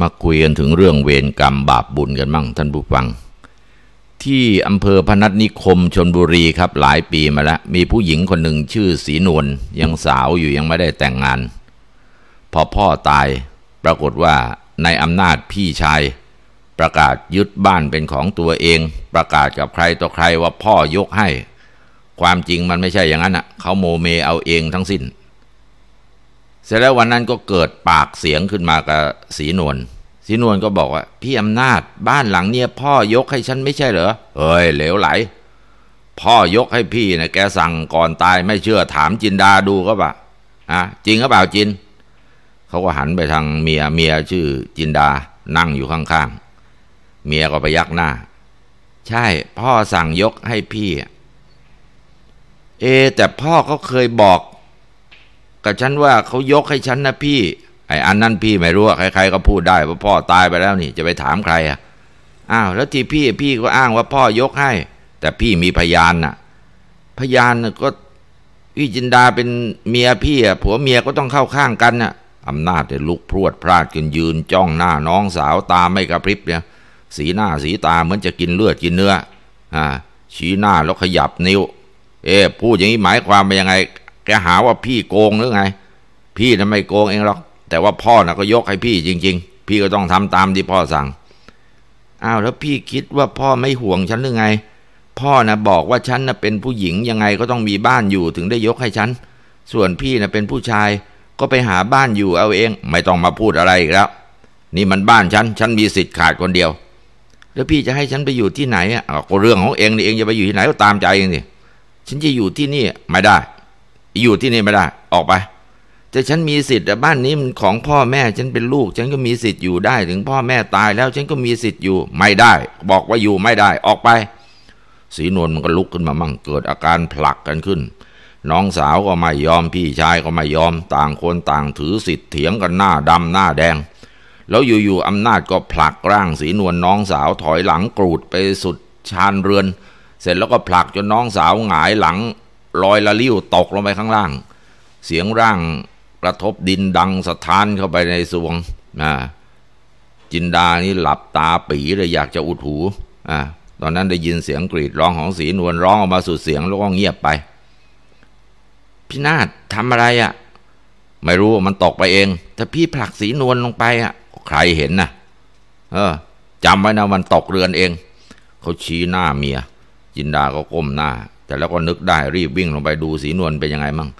มาคุยกันถึงเรื่องเวรกรรมบาปบุญกันมั่งท่านผู้ฟัง ที่อำเภอพนัสนิคมชนบุรีครับหลายปีมาแล้ว มีผู้หญิงคนหนึ่งชื่อสีนวลยังสาวอยู่ยังไม่ได้แต่งงาน พอพ่อตายปรากฏว่าในอำนาจพี่ชาย ประกาศยึดบ้านเป็นของตัวเองประกาศกับใครต่อใครว่าพ่อยกให้ ความจริงมันไม่ใช่อย่างนั้นอ่ะเขาโมเมเอาเองทั้งสิ้น เสร็จแล้ววันนั้นก็เกิดปากเสียงขึ้นมากับสีนวลสีนวลก็บอกว่า พี่อำนาจ บ้านหลังเนี่ยพ่อยกให้ฉันไม่ใช่เหรอเอ้ยเหลวไหล พ่อยกให้พี่นะแกสั่งก่อนตายไม่เชื่อถามจินดาดูก็ปะอ่ะจริงก็เปล่าจิน เขาก็หันไปทางเมียเมียชื่อ จินดา นั่งอยู่ข้างๆ เมียก็ไปยักหน้า ใช่ พ่อสั่งยกให้พี่ เอ แต่พ่อเขาเคยบอก กับฉันว่าเขายกให้ฉันนะพี่ไอ้อันนั้นพี่ไม่รู้ ใครๆก็พูดได้ ว่าพ่อตายไปแล้วนี่จะไปถามใครอ่ะอ้าวแล้วที่พี่พี่ก็อ้างว่าพ่อยกให้ แต่พี่มีพยานน่ะ พยานก็วิจินดาเป็นเมียพี่อ่ะผัวเมียก็ต้องเข้าข้างกันน่ะ อำนาจเนี่ยลุกพรวดพลาดกันยืนจ้องหน้าน้องสาวตาไม่กระพริบเนี่ย สีหน้าสีตา เหมือนจะกินเลือดกินเนื้อ อ่าชี้หน้าแล้วขยับนิ้ว เอ๊พูดอย่างนี้หมายความเป็นยังไง แกหาว่าพี่โกงหรือไง พี่ทำไมโกงเองหรอกแต่ว่าพ่อนะ่ะก็ยกให้พี่จริงๆ พี่ก็ต้องทำตามที่พ่อสั่ง อ้าว แล้วพี่คิดว่าพ่อไม่ห่วงฉันหรือไง พ่อนะบอกว่าฉันนะเป็นผู้หญิงยังไงก็ต้องมีบ้านอยู่ถึงได้ยกให้ฉัน ส่วนพี่นะเป็นผู้ชาย ก็ไปหาบ้านอยู่เอาเอง ไม่ต้องมาพูดอะไรอีกแล้ว นี่มันบ้านฉัน ฉันมีสิทธิ์ขาดคนเดียว แล้วพี่จะให้ฉันไปอยู่ที่ไหนอ่ะก็เรื่องของเอง นี่เองจะไปอยู่ที่ไหนก็ตามใจเองสิฉันจะอยู่ที่นี่ไม่ได้ อยู่ที่นี่ไม่ได้ออกไปจต่ฉันมีสิทธิ์บ้านนี้มันของพ่อแม่ ฉันเป็นลูกฉันก็มีสิทธิ์ อยู่ได้ถึงพ่อแม่ตายแล้วฉันก็มีสิทธิ์อยู่ไม่ได้ บอกว่าอยู่ไม่ได้ออกไป สีนวลมันก็ลุกขึ้นมามั่งเกิดอาการผลักกันขึ้นน้องสาวก็ไม่ยอมพี่ชายก็ไม่ยอม ต่างคนต่างถือสิทธิ์เถียงกันหน้าดำหน้าแดง แล้วอยู่ๆอำนาจก็ผลักร่างสีนวลน้องสาวถอยหลังกรูดไปสุดชานเรือน เสร็จแล้วก็ผลักจนน้องสาวหงายหลังลอยละลิ้วตกลงไปข้างล่าง เสียงร่างกระทบดินดังสะท้านเข้าไปในสวงนะจินดานี่หลับตาปีเลยอยากจะอุดหูอ่าตอนนั้นได้ยินเสียงกรีดร้องของสีนวลร้องออกมาสุดเสียงแล้วก็เงียบไปพี่นาฏทำอะไรอะ่ะไม่รู้มันตกไปเองแต่พี่ผลักสีนวลลงไปอะ่ะใครเห็นนะ่ะ เออจำไว้นะมันตกเรือนเอง เขาชี้หน้าเมีย จินดาก็ก้มหน้า แต่แล้วก็นึกได้ รีบวิ่งลงไปดูสีนวลเป็นยังไงมั่ง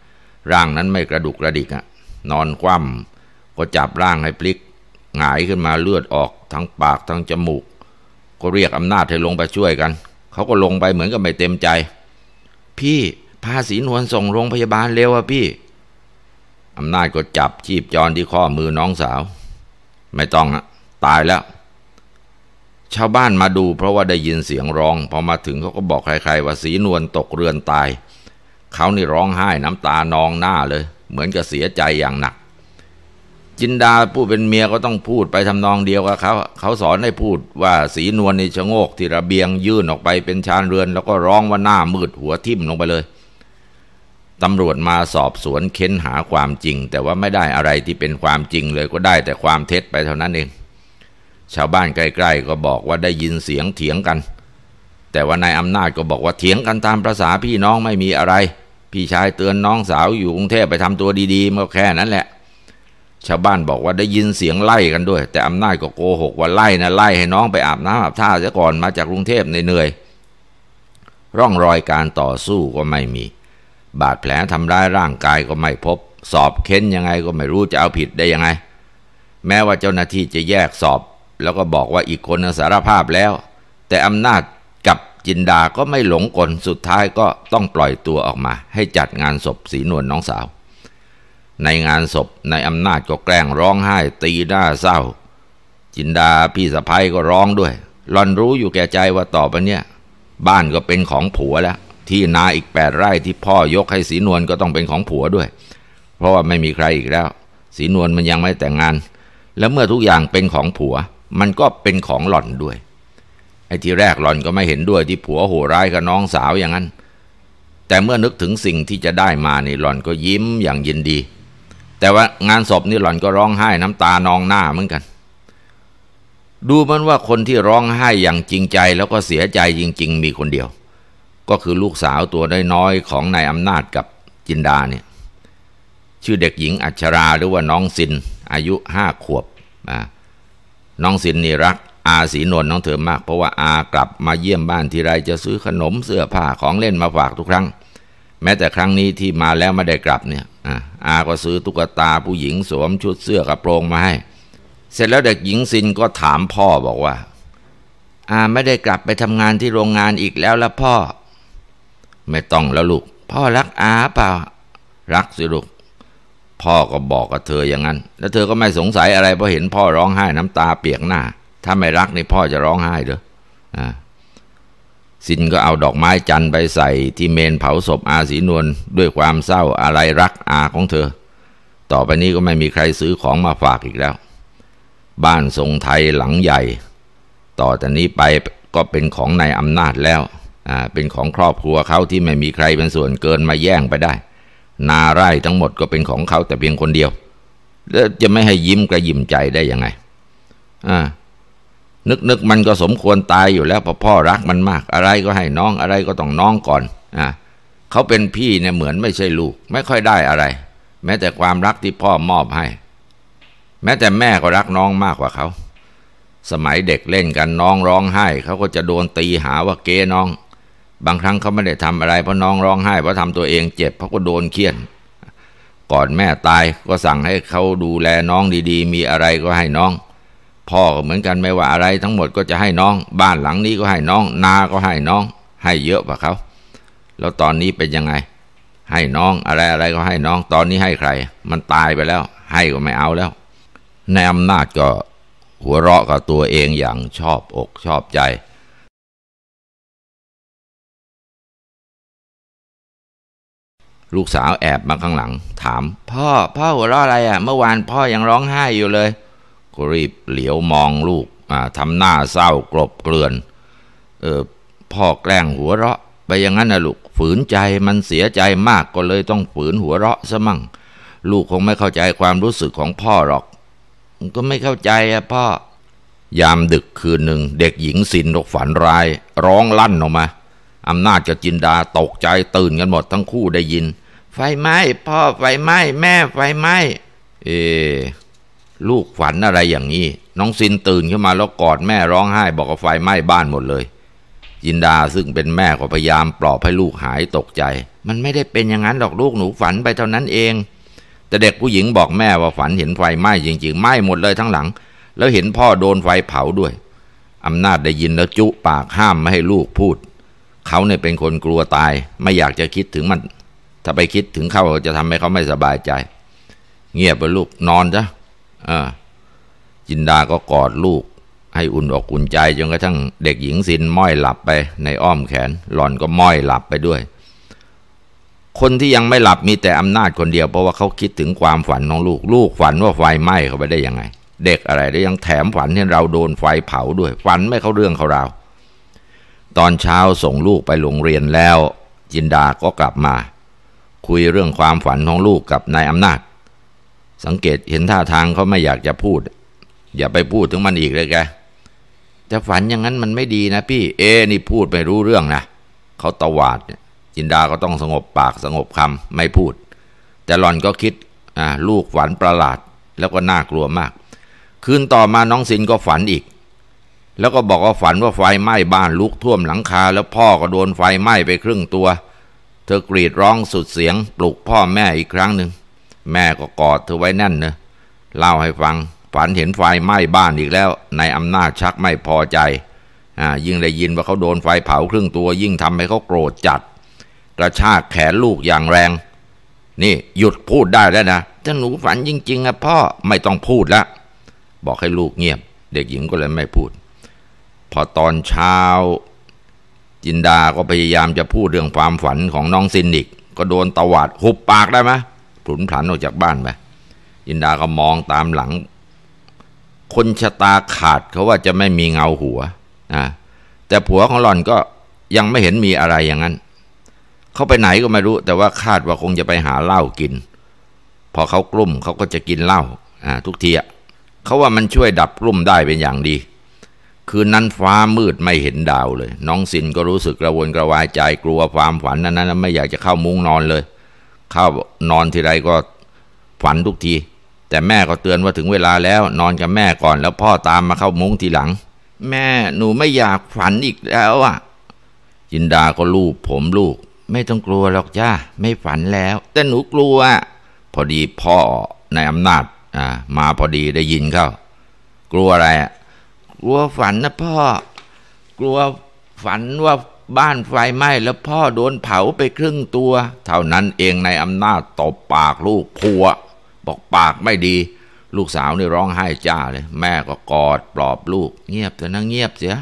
ร่างนั้นไม่กระดุกกระดิกอะนอนคว่ำก็จับร่างให้พลิก หงายขึ้นมาเลือดออก ทั้งปากทั้งจมูก ก็เรียกอำนาจให้ลงไปช่วยกันเขาก็ลงไปเหมือนกับไม่เต็มใจ พี่พาสีนวลส่งโรงพยาบาลเร็วอะพี่อำนาจก็จับชีพจรที่ข้อมือน้องสาว ไม่ต้องอะตายแล้ว ชาวบ้านมาดูเพราะว่าได้ยินเสียงร้องพอมาถึงเขาก็บอกใคร ๆ ว่าสีนวลตกเรือนตายเขานี่ร้องไห้น้ำตานองหน้าเลย เหมือนกับเสียใจอย่างหนัก จินดาผู้เป็นเมียก็ต้องพูดไปทำนองเดียวกับเขาเขาสอนให้พูดว่าสีนวลในชะโงกที่ระเบียงยื่นออกไปเป็นชานเรือน แล้วก็ร้องว่าหน้ามืดหัวทิ่มลงไปเลย ตำรวจมาสอบสวนเค้นหาความจริง แต่ว่าไม่ได้อะไรที่เป็นความจริงเลยก็ได้แต่ความเท็จไปเท่านั้นเองชาวบ้านใกล้ๆก็บอกว่าได้ยินเสียงเถียงกันแต่ว่านายอำนาจก็บอกว่าเถียงกันตามประษาพี่น้องไม่มีอะไร พี่ชายเตือนน้องสาวอยู่กรุงเทพไปทำตัวดีๆมาแค่นั้นแหละ ชาวบ้านบอกว่าได้ยินเสียงไล่กันด้วย แต่อำนาจก็โกหกว่าไล่นะไล่ให้น้องไปอาบน้ำอาบท่าซะก่อนมาจากกรุงเทพเหนื่อยร่องรอยการต่อสู้ก็ไม่มี บาดแผลทำร้ายร่างกายก็ไม่พบ สอบเค้นยังไงก็ไม่รู้จะเอาผิดได้ยังไง แม้ว่าเจ้าหน้าที่จะแยกสอบ แล้วก็บอกว่าอีกคนสารภาพแล้ว แต่อำนาจจินดาก็ไม่หลงกล สุดท้ายก็ต้องปล่อยตัวออกมา ให้จัดงานศพ สีนวลน้องสาว ในงานศพในอำนาจก็แกล้งร้องไห้ ตีหน้าเศร้า จินดาพี่สะพ้ยก็ร้องด้วยรอนรู้อยู่แก่ใจว่าต่อไปเนี่ยบ้านก็เป็นของผัวแล้ว ที่นาอีกแปดไร่ที่พ่อยกให้สีนวลก็ต้องเป็นของผัวด้วย เพราะว่าไม่มีใครอีกแล้ว สีนวลมันยังไม่แต่งงาน แล้วเมื่อทุกอย่างเป็นของผัว มันก็เป็นของหล่อนด้วยไอ้ที่แรกหล่อนก็ไม่เห็นด้วยที่ผัวโหร้ายกับน้องสาวอย่างนั้นแต่เมื่อนึกถึงสิ่งที่จะได้มานี่หล่อนก็ยิ้มอย่างยินดี แต่ว่างานศพนี่หล่อนก็ร้องไห้น้ำตานองหน้าเหมือนกัน ดูมันว่าคนที่ร้องไห้อย่างจริงใจ แล้วก็เสียใจจริง ๆ มีคนเดียว ก็คือลูกสาวตัวน้อยๆของนายอำนาจกับจินดาเนี่ยชื่อเด็กหญิงอัชราหรือว่าน้องซิน อายุห้าขวบอ่น้องสินนี่รักอาสีนวลน้องเธอมากเพราะว่า อากลับมาเยี่ยมบ้านทีไรจะซื้อขนมเสื้อผ้าของเล่นมาฝากทุกครั้ง แม้แต่ครั้งนี้ที่มาแล้วไม่ได้กลับเนี่ยอาก็ซื้อตุ๊กตาผู้หญิงสวมชุดเสื้อกระโปรงมาให้ เสร็จแล้วเด็กหญิงซินก็ถามพ่อบอกว่า อาไม่ได้กลับไปทำงานที่โรงงานอีกแล้วละพ่อไม่ต้องแล้วลูกพ่อรักอาเปล่า รักสิลูกพ่อก็บอกกับเธออย่างนั้น แล้วเธอก็ไม่สงสัยอะไรเพราะเห็นพ่อร้องไห้ น้ำตาเปียกหน้าถ้าไม่รักนี่พ่อจะร้องไห้เหรอ อ่าสินก็เอาดอกไม้จันไปใส่ ที่เมนเผาศพอาสีนวลด้วยความเศร้าอะไรรักอาของเธอ ต่อไปนี้ก็ไม่มีใครซื้อของมาฝากอีกแล้ว บ้านทรงไทยหลังใหญ่ ต่อจากนี้ไปก็เป็นของนายอำนาจแล้ว อ่า เป็นของครอบครัวเขาที่ไม่มีใครเป็นส่วนเกินมาแย่งไปได้ นาไร่ทั้งหมดก็เป็นของเขา แต่เพียงคนเดียว แล้วจะไม่ให้ยิ้มกระยิมใจได้ยังไง อ่านึกนึกมัน ก็สมควรตายอยู่แล้วพะพ่อรักมันมากอะไรก็ให้น้องอะไรก็ต้องน้องก่อนอ่ะเขาเป็นพี่เนี่ยเหมือนไม่ใช่ลูก ไม่ค่อยได้อะไร แม้แต่ความรักที่พ่อมอบให้ แม้แต่แม่ก็รักน้องมากกว่าเขา สมัยเด็กเล่นกันน้องร้องไห้เขาก็จะ โดน ตีหาว่าเก้น้อง บางครั้งเขาไม่ได้ทำอะไรเพราะน้องร้องไห้เพราะทำตัวเองเจ็บเพราะก็โดนเคี่ยนก่อนแม่ตายก็สั่งให้เขาดูแลน้องดี ๆ มีอะไรก็ให้น้องพ่อก็เหมือนกันไม่ว่าอะไร ทั้งหมดก็จะให้น้อง บ้านหลังนี้ก็ให้น้อง นาก็ให้น้อง ให้เยอะกว่าเขาแล้วตอนนี้เป็นยังไง ให้น้องอะไรอะไรก็ให้น้องตอนนี้ให้ใคร มันตายไปแล้ว ให้ก็ไม่เอาแล้วในอำนาจก็หัวเราะกับตัวเองอย่างชอบอกชอบใจ ลูกสาวแอบมาข้างหลัง ถาม พ่อพ่อหัวเราะอะไรอะ่ะเมื่อวานพ่อยังร้องไห้อยู่เลย็รีบเหลียวมองลูกทำหน้าเศร้ากรบเกลื่อน เออพ่อแกล้งหัวเราะ ไปอย่างนั้นนะลูกฝืนใจมันเสียใจมากก็เลยต้องฝืนหัวเราะซะมั่ง ลูกคงไม่เข้าใจความรู้สึกของพ่อหรอกก็ไม่เข้าใจอะพ่อ ยามดึกคืนหนึ่งเด็กหญิงสินตกฝันร้าย ร้องลั่นออกมาอำนาจกับจินดาตกใจตื่นกันหมดทั้งคู่ได้ยิน ไฟไหม้ พ่อไฟไหม้ แม่ไฟไหม้ เอลูกฝันอะไรอย่างนี้ น้องซินตื่นขึ้นมาแล้วกอดแม่ร้องไห้บอกว่าไฟไหม้บ้านหมดเลยจินดาซึ่งเป็นแม่ก็พยายามปลอบให้ลูกหายตกใจ มันไม่ได้เป็นอย่างนั้นหรอกลูกหนูฝันไปเท่านั้นเอง แต่เด็กผู้หญิงบอกแม่ว่าฝันเห็นไฟไหม้จริงๆไหม้หมดเลยทั้งหลัง แล้วเห็นพ่อโดนไฟเผาด้วยอำนาจได้ยินแล้วจุปากห้ามไม่ให้ลูกพูด เขาเนี่ยเป็นคนกลัวตายไม่อยากจะคิดถึงมัน ถ้าไปคิดถึงเขาจะทำให้เขาไม่สบายใจ เงียบไปลูกนอนจ้ะจินดาก็กอดลูกให้อุ่นอกอุ่นใจ จนกระทั่งเด็กหญิงสินม้อยหลับไป ในอ้อมแขน หล่อนก็ม้อยหลับไปด้วย คนที่ยังไม่หลับมีแต่อำนาจคนเดียวเพราะว่าเขาคิดถึงความฝันของลูกลูกฝันว่าไฟไหม้เขาไปได้ยังไง เด็กอะไรได้ยังแถมฝันให้เราโดนไฟเผาด้วย ฝันไม่เข้าเรื่องเขาเราตอนเช้าส่งลูกไปโรงเรียนแล้ว จินดา ก็กลับมา คุยเรื่องความฝันของลูกกับนายอำนาจสังเกตเห็นท่าทางเขาไม่อยากจะพูด อย่าไปพูดถึงมันอีกเลยแกจะฝันอย่างนั้นมันไม่ดีนะพี่เอนี่พูดไม่รู้เรื่องนะเขาตวาดจินดาก็ต้องสงบปากสงบคำไม่พูด แต่หล่อนก็คิดลูกฝันประหลาดแล้วก็น่ากลัวมาก คืนต่อมาน้องสินก็ฝันอีก แล้วก็บอกว่าฝันว่าไฟไหม้บ้านลุกท่วมหลังคาแล้วพ่อก็โดนไฟไหม้ไปครึ่งตัว เธอกรีดร้องสุดเสียง ปลุกพ่อแม่อีกครั้งหนึ่งแม่ก็กอดเธอไว้แน่นเนะเล่าให้ฟัง ฝันเห็นไฟไหม้บ้านอีกแล้ว ในอำนาจชักไม่พอใจอ่ายิ่งได้ยินว่าเขาโดนไฟเผาครึ่งตัว ยิ่งทำให้เขาโกรธจัด กระชากแขนลูกอย่างแรง นี่หยุดพูดได้แล้วนะถ้าหนูฝันจริงๆอะพ่อไม่ต้องพูดละบอกให้ลูกเงียบ เด็กหญิงก็เลยไม่พูด พอตอนเช้าจินดาก็พยายามจะพูดเรื่องความฝันของน้องซินอีกก็โดนตวาดหุบปากได้ไหมลุนผลันออกจากบ้านไปยินดาก็มองตามหลัง คนชะตาขาดเขาว่าจะไม่มีเงาหัวนะแต่ผัวของหล่อนก็ยังไม่เห็นมีอะไรอย่างนั้น เขาไปไหนก็ไม่รู้ แต่ว่าคาดว่าคงจะไปหาเหล้ากิน พอเขากลุ่มเขาก็จะกินเหล้าทุกทีอ่ะเขาว่ามันช่วยดับกลุ่มได้เป็นอย่างดี คืนนั้นฟ้ามืดไม่เห็นดาวเลย น้องสินก็รู้สึกกระวนกระวายใจกลัวความฝันนั้นนั้นไม่อยากจะเข้ามุ้งนอนเลยเข้านอนทีไรก็ฝันทุกที แต่แม่ก็เตือนว่าถึงเวลาแล้ว นอนกับแม่ก่อน แล้วพ่อตามมาเข้ามุ้งทีหลัง แม่หนูไม่อยากฝันอีกแล้วอ่ะจินดาก็ลูบผมลูก ไม่ต้องกลัวหรอกจ้าไม่ฝันแล้ว แต่หนูกลัวพอดีพ่อในอำนาจอ่ามาพอดีได้ยินเข้า กลัวอะไรอ่ะกลัวฝันนะพ่อ กลัวฝันว่าบ้านไฟไหม้แล้วพ่อโดนเผาไปครึ่งตัว เท่านั้นเองในอำนาจตบปากลูกพัว บอกปากไม่ดี ลูกสาวนี่ร้องไห้จ้าเลย แม่ก็กอดปลอบลูก เงียบเถอะนงเงียบเสีย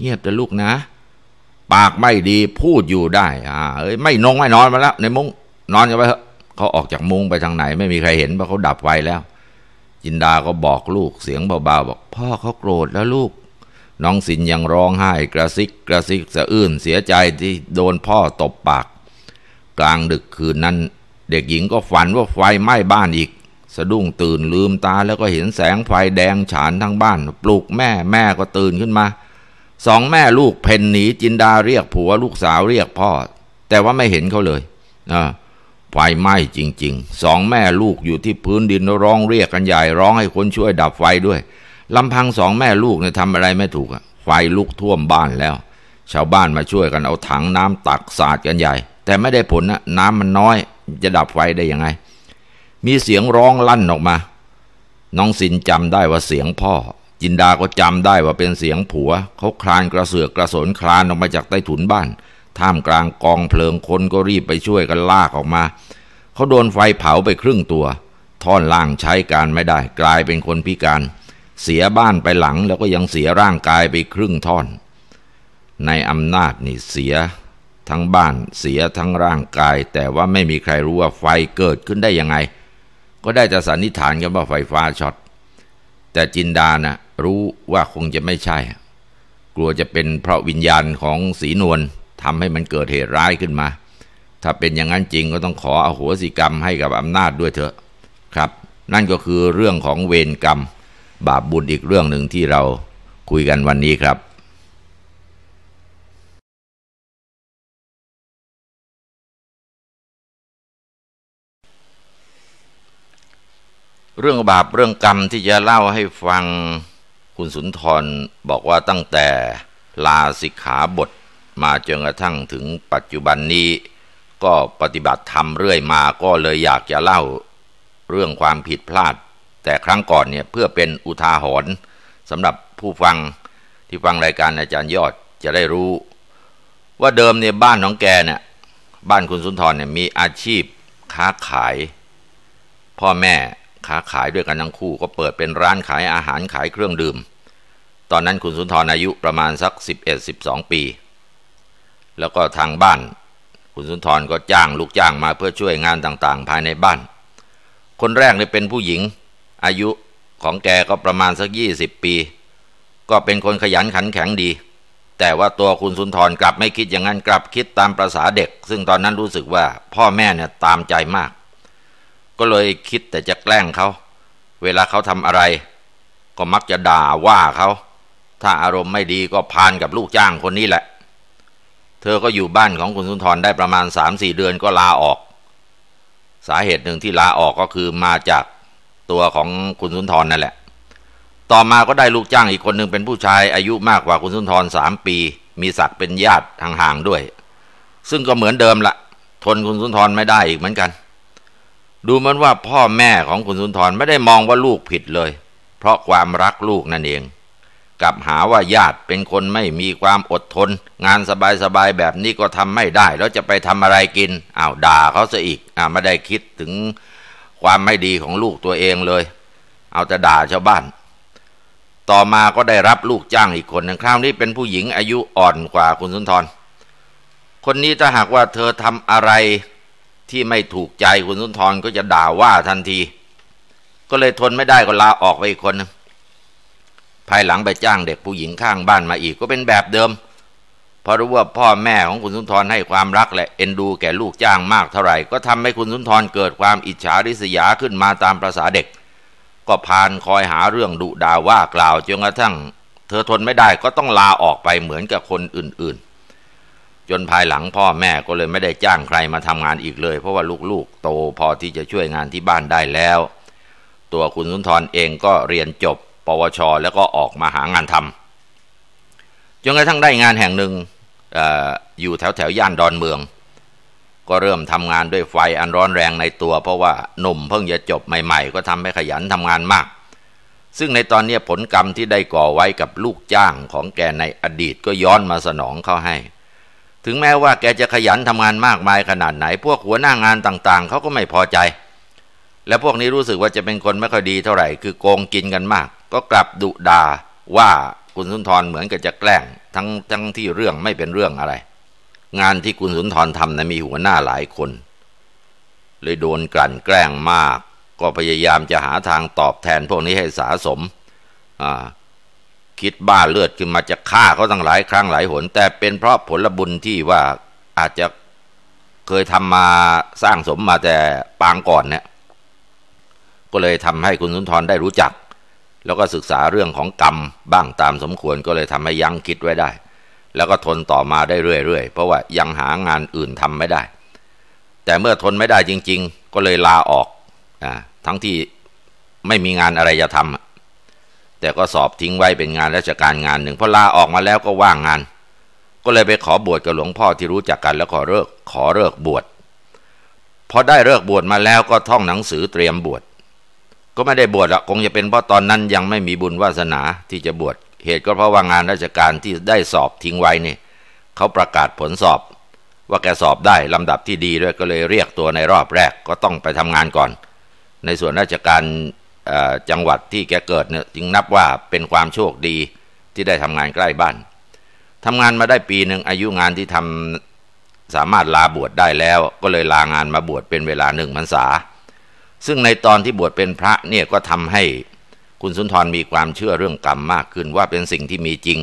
เงียบเถอะลูกนะ ปากไม่ดีพูดอยู่ได้อ่าเอ้ยไม่นงไม่นอนมาแล้วในมุง้งนอนกันไปเถอะเขาออกจากมุ้งไปทางไหนไม่มีใครเห็นเพราะเขาดับไฟแล้ว จินดาก็บอกลูกเสียงเบาๆบอกพ่อเขาโกรธแล้วลูกน้องสินยังร้องไห้กระซิกกระซิกสะอื้นเสียใจที่โดนพ่อตบปาก กลางดึกคืนนั้นเด็กหญิงก็ฝันว่าไฟไหม้บ้านอีก สะดุ้งตื่นลืมตาแล้วก็เห็นแสงไฟแดงฉานทั้งบ้าน ปลุกแม่แม่ก็ตื่นขึ้นมา สองแม่ลูกเพนหนีจินดาเรียกผัวลูกสาวเรียกพ่อ แต่ว่าไม่เห็นเขาเลยไฟไหม้จริง ๆ สองแม่ลูกอยู่ที่พื้นดินร้องเรียกกันใหญ่ ร้องให้คนช่วยดับไฟด้วยลำพังสองแม่ลูกเนี่ยทำอะไรไม่ถูกอะไฟลุกท่วมบ้านแล้ว ชาวบ้านมาช่วยกันเอาถังน้ำตักสาดกันใหญ่ แต่ไม่ได้ผลนะน้ำมันน้อย จะดับไฟได้ยังไง มีเสียงร้องลั่นออกมา น้องสินจำได้ว่าเสียงพ่อ จินดาก็จำได้ว่าเป็นเสียงผัว เขาคลานกระเสือกกระสนคลานออกมาจากใต้ถุนบ้าน ท่ามกลางกองเพลิง คนก็รีบไปช่วยกันลากออกมา เขาโดนไฟเผาไปครึ่งตัว ท่อนล่างใช้การไม่ได้ กลายเป็นคนพิการเสียบ้านไปหลังแล้วก็ยังเสียร่างกายไปครึ่งท่อน ในอำนาจนี่เสีย ทั้งบ้านเสียทั้งร่างกาย แต่ว่าไม่มีใครรู้ว่าไฟเกิดขึ้นได้ ยังไง ก็ได้จะสันนิษฐานกันว่าไฟฟ้าช็อตแต่จินดานะ่ะรู้ว่าคงจะไม่ใช่ กลัวจะเป็นเพราะวิญญาณของสีนวลทำให้มันเกิดเหตุร้ายขึ้นมา ถ้าเป็นอย่างนั้นจริงก็ต้องขออโหสิกรรมให้กับอำนาจด้วยเถอะครับ นั่นก็คือเรื่องของเวรกรรมบาปบุญอีกเรื่องหนึ่งที่เราคุยกันวันนี้ครับ เรื่องบาปเรื่องกรรมที่จะเล่าให้ฟังคุณสุนทรบอกว่าตั้งแต่ลาสิกขาบทมาจนกระทั่งถึงปัจจุบันนี้ก็ปฏิบัติธรรมเรื่อยมาก็เลยอยากจะเล่าเรื่องความผิดพลาดแต่ครั้งก่อนเนี่ยเพื่อเป็นอุทาหรณ์สำหรับผู้ฟังที่ฟังรายการอาจารย์ยอดจะได้รู้ ว่าเดิมเนี่ยบ้านของแกเนี่ยบ้านคุณสุนทรเนี่ยมีอาชีพค้าขาย พ่อแม่ค้าขายด้วยกันทั้งคู่ก็เปิดเป็นร้านขายอาหารขายเครื่องดื่ม ตอนนั้นคุณสุนทรอายุประมาณสัก 11-12 ปี แล้วก็ทางบ้าน คุณสุนทรก็จ้างลูกจ้างมาเพื่อช่วยงานต่างๆ ภายในบ้าน คนแรกเนี่ยเป็นผู้หญิงอายุของแกก็ประมาณสักยี่สิบปี ก็เป็นคนขยันขันแข็งดี แต่ว่าตัวคุณสุนทรกลับไม่คิดอย่างนั้น กลับคิดตามประษาเด็ก ซึ่งตอนนั้นรู้สึกว่าพ่อแม่เนี่ยตามใจมาก ก็เลยคิดแต่จะแกล้งเขา เวลาเขาทำอะไร ก็มักจะด่าว่าเขา ถ้าอารมณ์ไม่ดีก็พานกับลูกจ้างคนนี้แหละ เธอก็อยู่บ้านของคุณสุนทรได้ประมาณสามสี่เดือนก็ลาออก สาเหตุหนึ่งที่ลาออกก็คือมาจากตัวของคุณสุนทรนั่นแหละ ต่อมาก็ได้ลูกจ้างอีกคนหนึ่งเป็นผู้ชาย อายุมากกว่าคุณสุนทรสามปี มีศักดิ์เป็นญาติห่าง ๆ ด้วย ซึ่งก็เหมือนเดิมละ ทนคุณสุนทรไม่ได้อีกเหมือนกัน ดูเหมือนว่าพ่อแม่ของคุณสุนทรไม่ได้มองว่าลูกผิดเลย เพราะความรักลูกนั่นเองกับหาว่าญาติเป็นคนไม่มีความอดทน งานสบายๆแบบนี้ก็ทำไม่ได้ แล้วจะไปทำอะไรกิน อ้าวด่าเขาซะอีกอ่าไม่ได้คิดถึงความไม่ดีของลูกตัวเองเลย เอาแต่ด่าชาวบ้าน ต่อมาก็ได้รับลูกจ้างอีกคนหนึ่งคราวนี้เป็นผู้หญิงอายุอ่อนกว่าคุณสุนทร คนนี้ถ้าหากว่าเธอทำอะไรที่ไม่ถูกใจคุณสุนทรก็จะด่าว่าทันที ก็เลยทนไม่ได้ก็ลาออกไปอีกคนนึงภายหลังไปจ้างเด็กผู้หญิงข้างบ้านมาอีกก็เป็นแบบเดิมพอรู้ว่าพ่อแม่ของคุณสุนทรให้ความรัก และเอ็นดูแก่ลูกจ้างมากเท่าไหร่ ก็ทำให้คุณสุนทรเกิดความอิจฉาริษยาขึ้นมาตามประษาเด็ก ก็พานคอยหาเรื่องดุด่าว่ากล่าวจนกระทั่งเธอทนไม่ได้ก็ต้องลาออกไปเหมือนกับคนอื่นๆ จนภายหลังพ่อแม่ก็เลยไม่ได้จ้างใครมาทำงานอีกเลย เพราะว่าลูกๆโตพอที่จะช่วยงานที่บ้านได้แล้ว ตัวคุณสุนทรเองก็เรียนจบ ปวช แล้วก็ออกมาหางานทำจนกระทั่งได้งานแห่งหนึ่งอยู่แถวแถวย่านดอนเมือง ก็เริ่มทำงานด้วยไฟอันร้อนแรงในตัว เพราะว่าหนุ่มเพิ่งจะจบใหม่ ๆ ก็ทำให้ขยันทำงานมาก ซึ่งในตอนนี้ผลกรรมที่ได้ก่อไว้กับลูกจ้างของแกในอดีตก็ย้อนมาสนองเขาให้ ถึงแม้ว่าแกจะขยันทำงานมากมายขนาดไหน พวกหัวหน้างานต่างๆ เขาก็ไม่พอใจ และพวกนี้รู้สึกว่าจะเป็นคนไม่ค่อยดีเท่าไหร่ คือโกงกินกันมาก ก็กลับดุดาว่าคุณสุนทรเหมือนกับจะแกล้งทั้งทั้งที่เรื่องไม่เป็นเรื่องอะไร งานที่คุณสุนทรทำนะ่ะมีหัวหน้าหลายคน เลยโดนกลั่นแกล้งมาก ก็พยายามจะหาทางตอบแทนพวกนี้ให้สาสมคิดบ้าเลือดขึ้นมาจะฆ่าเขาตั้งหลายครั้งหลายหน แต่เป็นเพราะผลบุญที่ว่าอาจจะเคยทำมาสร้างสมมาแต่ปางก่อนเนี่ยก็เลยทำให้คุณสุนทรได้รู้จักแล้วก็ศึกษาเรื่องของกรรมบ้างตามสมควรก็เลยทำให้ยังคิดไว้ได้ แล้วก็ทนต่อมาได้เรื่อยๆเพราะว่ายังหางานอื่นทำไม่ได้ แต่เมื่อทนไม่ได้จริง ๆ ก็เลยลาออกอทั้งที่ไม่มีงานอะไรจะทำแต่ก็สอบทิ้งไว้เป็นงานราชการงานหนึ่งพอลาออกมาแล้วก็ว่างงาน ก็เลยไปขอบวชกับหลวงพ่อที่รู้จักกันแล้วขอเลิกขอเลิกบวชพอได้เลิกบวชมาแล้วก็ท่องหนังสือเตรียมบวชก็ไม่ได้บวชหรอกคงจะเป็นเพราะตอนนั้นยังไม่มีบุญวาสนาที่จะบวชเหตุก็เพราะว่างานราชการที่ได้สอบทิ้งไว้เนี่ยเขาประกาศผลสอบว่าแกสอบได้ลำดับที่ดีด้วยก็เลยเรียกตัวในรอบแรก ก็ต้องไปทำงานก่อน ในส่วนราชการจังหวัดที่แกเกิดเนี่ยจึงนับว่าเป็นความโชคดีที่ได้ทำงานใกล้บ้านทำงานมาได้ปีหนึ่งอายุงานที่ทำสามารถลาบวชได้แล้ว ก็เลยลางานมาบวชเป็นเวลาหนึ่งพรรษาซึ่งในตอนที่บวชเป็นพระเนี่ยก็ทำให้คุณสุนทรมีความเชื่อเรื่องกรรมมากขึ้นว่าเป็นสิ่งที่มีจริง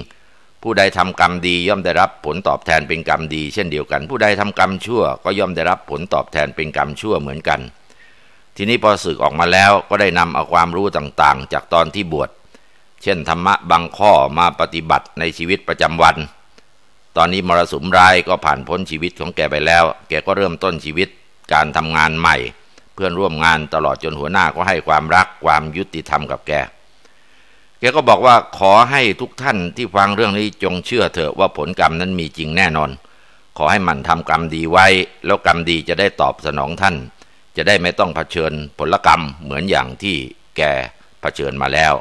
ผู้ใดทำกรรมดีย่อมได้รับผลตอบแทนเป็นกรรมดีเช่นเดียวกัน ผู้ใดทำกรรมชั่ว ก็ย่อมได้รับผลตอบแทนเป็นกรรมชั่วเหมือนกัน ทีนี้พอสึกออกมาแล้วก็ได้นำเอาความรู้ต่างๆ จากตอนที่บวช เช่น ธรรมะบางข้อมาปฏิบัติในชีวิตประจำวัน ตอนนี้มรสุมรายก็ผ่านพ้นชีวิตของแกไปแล้ว แกก็เริ่มต้นชีวิตการทำงานใหม่เพื่อนร่วมงานตลอดจนหัวหน้าก็ให้ความรักความยุติธรรมกับแก แกก็บอกว่าขอให้ทุกท่านที่ฟังเรื่องนี้จงเชื่อเถอะว่าผลกรรมนั้นมีจริงแน่นอน ขอให้มันทำกรรมดีไว้ แล้วกรรมดีจะได้ตอบสนองท่าน จะได้ไม่ต้องเผชิญผลกรรมเหมือนอย่างที่แกเผชิญมาแล้ว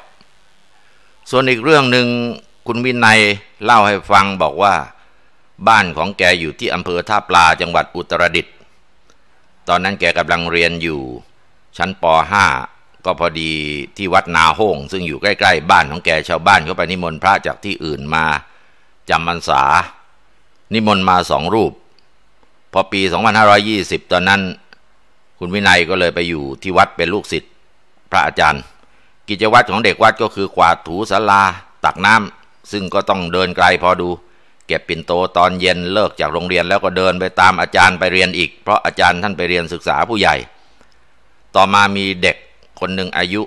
ส่วนอีกเรื่องหนึ่งคุณวินัยเล่าให้ฟังบอกว่า บ้านของแกอยู่ที่อำเภอท่าปลาจังหวัดอุตรดิตถ์ตอนนั้นแกกำลังเรียนอยู่ชั้นป .5 ก็พอดีที่วัดนาโฮงซึ่งอยู่ใกล้ๆบ้านของแกชาวบ้านเขาไปนิมนต์พระจากที่อื่นมาจำพรรษา นิมนต์มาสองรูป พอปี 2520 ตอนนั้น คุณวินัยก็เลยไปอยู่ที่วัดเป็นลูกศิษย์พระอาจารย์ กิจวัตรของเด็กวัดก็คือกวาดถูสลาตักน้ำซึ่งก็ต้องเดินไกลพอดูก็บปิ่นโตตอนเย็นเลิกจากโรงเรียนแล้วก็เดินไปตามอาจารย์ไปเรียนอีกเพราะอาจารย์ท่านไปเรียนศึกษาผู้ใหญ่ ต่อมามีเด็กคนหนึ่งอายุ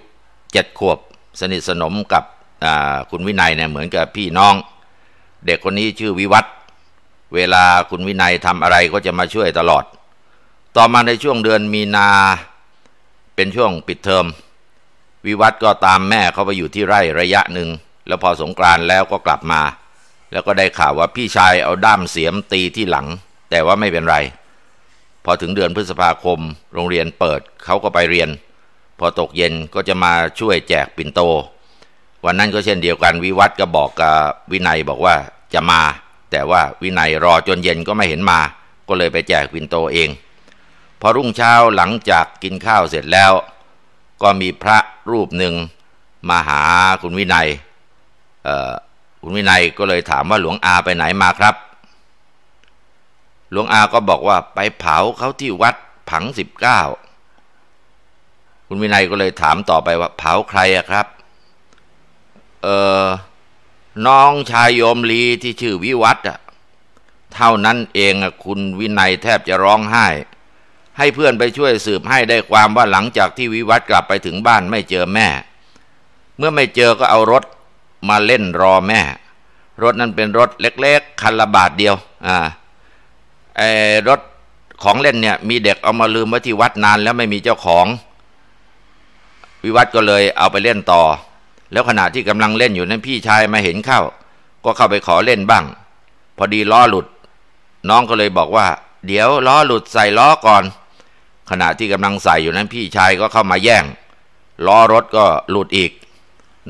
เจ็ดขวบสนิทสนมกับคุณวินัยเนี่ยเหมือนกับพี่น้อง เด็กคนนี้ชื่อวิวัฒเวลาคุณวินัยทำอะไรก็จะมาช่วยตลอด ต่อมาในช่วงเดือนมีนาเป็นช่วงปิดเทอมวิวัฒก็ตามแม่เขาไปอยู่ที่ไร่ระยะหนึ่งแล้วพอสงกรานแล้วก็กลับมาแล้วก็ได้ข่าวว่าพี่ชายเอาด้ามเสียมตีที่หลัง แต่ว่าไม่เป็นไร พอถึงเดือนพฤษภาคม โรงเรียนเปิดเขาก็ไปเรียน พอตกเย็นก็จะมาช่วยแจกปิ่นโต วันนั้นก็เช่นเดียวกัน วิวัฒก็บอกกับวินัยบอกว่าจะมา แต่ว่าวินัยรอจนเย็นก็ไม่เห็นมา ก็เลยไปแจกปิ่นโตเอง พอรุ่งเช้าหลังจากกินข้าวเสร็จแล้ว ก็มีพระรูปหนึ่งมาหาคุณวินัยคุณวินัยก็เลยถามว่าหลวงอาไปไหนมาครับ หลวงอาก็บอกว่าไปเผาเขาที่วัดผังสิบเก้าคุณวินัยก็เลยถามต่อไปว่าเผาใครอะครับ เออน้องชายโยมลีที่ชื่อวิวัฒอะเท่านั้นเองอะคุณวินัยแทบจะร้องไห้ ให้เพื่อนไปช่วยสืบให้ได้ความว่าหลังจากที่วิวัฒกลับไปถึงบ้านไม่เจอแม่ เมื่อไม่เจอก็เอารถมาเล่นรอแม่ รถนั้นเป็นรถเล็กๆ คันละบาทเดียว อ่าไอ้รถของเล่นเนี่ย มีเด็กเอามาลืมไว้ที่วัดนานแล้วไม่มีเจ้าของ วิวัฒก็เลยเอาไปเล่นต่อ แล้วขณะที่กำลังเล่นอยู่นั้นพี่ชายมาเห็นเข้า ก็เข้าไปขอเล่นบ้าง พอดีล้อหลุด น้องก็เลยบอกว่า เดี๋ยวล้อหลุดใส่ล้อก่อน ขณะที่กำลังใส่อยู่นั้นพี่ชายก็เข้ามาแย่งล้อรถก็หลุดอีก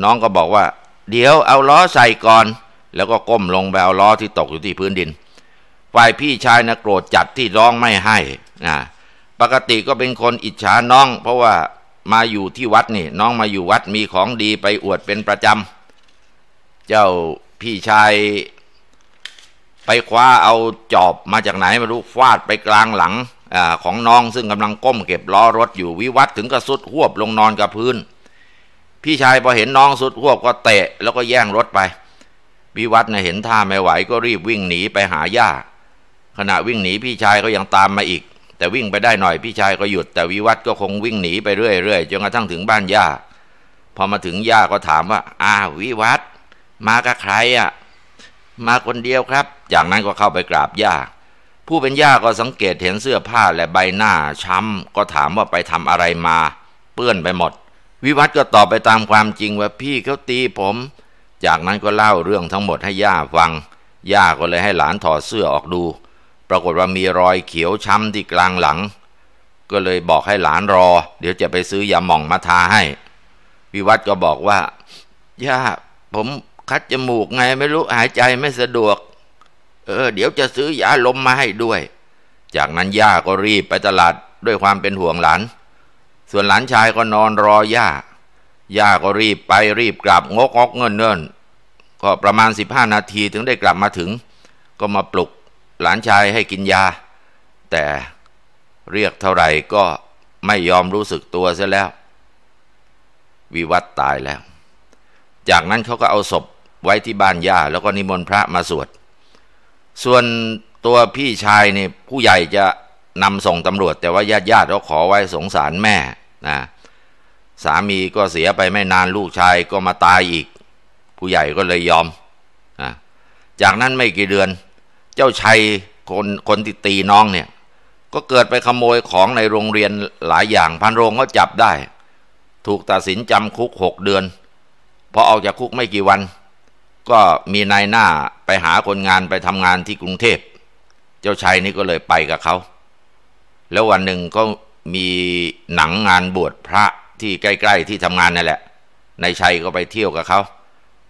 น้องก็บอกว่าเดี๋ยวเอาล้อใส่ก่อนแล้วก็ก้มลงไปเอาล้อที่ตกอยู่ที่พื้นดินฝ่ายพี่ชายนะโกรธจัดที่ร้องไม่ให้นะปกติก็เป็นคนอิจฉาน้องเพราะว่ามาอยู่ที่วัดนี่น้องมาอยู่วัดมีของดีไปอวดเป็นประจำ เจ้าพี่ชาย ไปคว้าเอาจอบมาจากไหนไม่รู้ฟาดไปกลางหลังอของน้องซึ่งกำลังก้มเก็บล้อรถอยู่วิวัตถึงกระสุดหวบลงนอนกับพื้นพี่ชายพอเห็นน้องสุดัวก็เตะแล้วก็แย่งรถไป วิวัฒน์เห็นท่าไม่ไหวก็รีบวิ่งหนีไปหาย่าขณะวิ่งหนีพี่ชายก็ยังตามมาอีก แต่วิ่งไปได้หน่อยพี่ชายก็หยุด แต่วิวัฒน์ก็คงวิ่งหนีไปเรื่อย ๆจนกระทั่งถึงบ้านย่าพอมาถึงย่าก็ถามว่าอ้าววิวัฒน์มากับใครอ่ะมาคนเดียวครับจากนั้นก็เข้าไปกราบย่าผู้เป็นย่าก็สังเกตเห็นเสื้อผ้าและใบหน้าช้ำก็ถามว่าไปทำอะไรมา เปื้อนไปหมดวิวัฒก็ตอบไปตามความจริงว่าพี่เขาตีผม จากนั้นก็เล่าเรื่องทั้งหมดให้ย่าฟัง ย่าก็เลยให้หลานถอดเสื้อออกดู ปรากฏว่ามีรอยเขียวช้ำที่กลางหลัง ก็เลยบอกให้หลานรอ เดี๋ยวจะไปซื้อยาหม่องมาทาให้ วิวัฒก็บอกว่า ย่าผมคัดจมูกไงไม่รู้หายใจไม่สะดวก เออ เดี๋ยวจะซื้อยาลมมาให้ด้วย จากนั้นย่าก็รีบไปตลาดด้วยความเป็นห่วงหลานส่วนหลานชายก็นอนรอย่าย่าก็รีบไปรีบกลับงกงกเงินเนินก็ประมาณสิบห้านาทีถึงได้กลับมาถึง ก็มาปลุกหลานชายให้กินยา แต่เรียกเท่าไหร่ก็ไม่ยอมรู้สึกตัวซะแล้ว วิวัตตายแล้ว จากนั้นเขาก็เอาศพไว้ที่บ้านย่าแล้วก็นิมนต์พระมาสวด ส่วนตัวพี่ชายเนี่ยผู้ใหญ่จะนำส่งตำรวจแต่ว่าญาติญาติเขาขอไว้สงสารแม่นะสามีก็เสียไปไม่นานลูกชายก็มาตายอีก ผู้ใหญ่ก็เลยยอมนะจากนั้นไม่กี่เดือนเจ้าชัยคนคนที่ตีน้องเนี่ย ก็เกิดไปขโมยของในโรงเรียนหลายอย่าง พันโรงก็จับได้ ถูกตัดสินจำคุกหกเดือนพอออกจากคุกไม่กี่วัน ก็มีนายหน้าไปหาคนงานไปทำงานที่กรุงเทพเจ้าชัยนี่ก็เลยไปกับเขาแล้ววันหนึ่งก็มีหนังงานบวชพระที่ใกล้ ๆที่ทำงานนั่นแหละนายชัยก็ไปเที่ยวกับเขา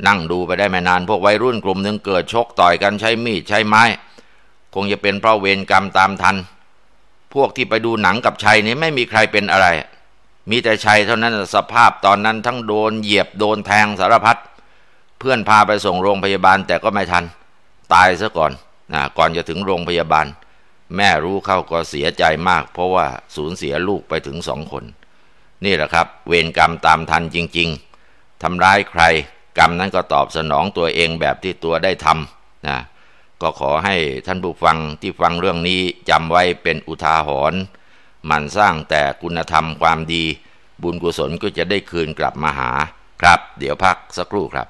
นั่งดูไปได้ไม่นาน พวกวัยรุ่นกลุ่มหนึ่งเกิดชกต่อยกันใช้มีดใช้ไม้ คงจะเป็นเพราะเวรกรรมตามทัน พวกที่ไปดูหนังกับชัยนี้ไม่มีใครเป็นอะไร มีแต่ชัยเท่านั้นสภาพตอนนั้นทั้งโดนเหยียบโดนแทงสารพัดเพื่อนพาไปส่งโรงพยาบาล แต่ก็ไม่ทันตายซะก่อนนะก่อนจะถึงโรงพยาบาลแม่รู้เข้าก็เสียใจมากเพราะว่าสูญเสียลูกไปถึงสองคน นี่แหละครับเวรกรรมตามทันจริงๆทำร้ายใครกรรมนั้นก็ตอบสนองตัวเองแบบที่ตัวได้ทำนะก็ขอให้ท่านผู้ฟังที่ฟังเรื่องนี้จำไว้เป็นอุทาหรณ์มันสร้างแต่คุณธรรมความดี บุญกุศลก็จะได้คืนกลับมาหาครับเดี๋ยวพักสักครู่ครับ